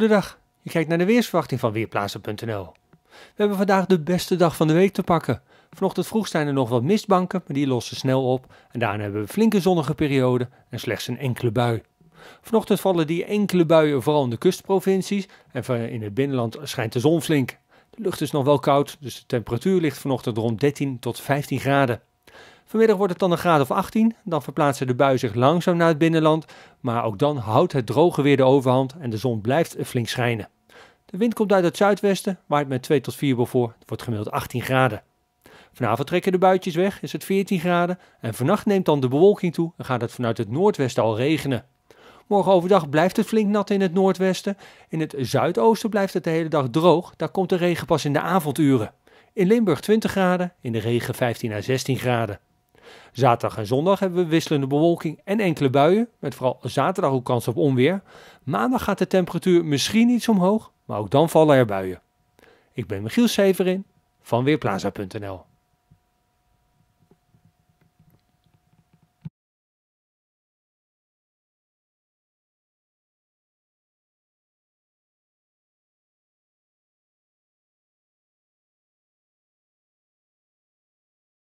Goedendag, je kijkt naar de weersverwachting van Weerplaatsen.nl. We hebben vandaag de beste dag van de week te pakken. Vanochtend vroeg zijn er nog wat mistbanken, maar die lossen snel op. En daarna hebben we een flinke zonnige periode en slechts een enkele bui. Vanochtend vallen die enkele buien vooral in de kustprovincies en in het binnenland schijnt de zon flink. De lucht is nog wel koud, dus de temperatuur ligt vanochtend rond 13 tot 15 graden. Vanmiddag wordt het dan een graad of 18. Dan verplaatsen de buien zich langzaam naar het binnenland. Maar ook dan houdt het droge weer de overhand en de zon blijft flink schijnen. De wind komt uit het zuidwesten, waait met 2 tot 4 voor. Het wordt gemiddeld 18 graden. Vanavond trekken de buitjes weg, is het 14 graden. En vannacht neemt dan de bewolking toe en gaat het vanuit het noordwesten al regenen. Morgen overdag blijft het flink nat in het noordwesten. In het zuidoosten blijft het de hele dag droog. Daar komt de regen pas in de avonduren. In Limburg 20 graden, in de regen 15 à 16 graden. Zaterdag en zondag hebben we wisselende bewolking en enkele buien. Met vooral zaterdag ook kans op onweer. Maandag gaat de temperatuur misschien iets omhoog, maar ook dan vallen er buien. Ik ben Michiel Severin van Weerplaza.nl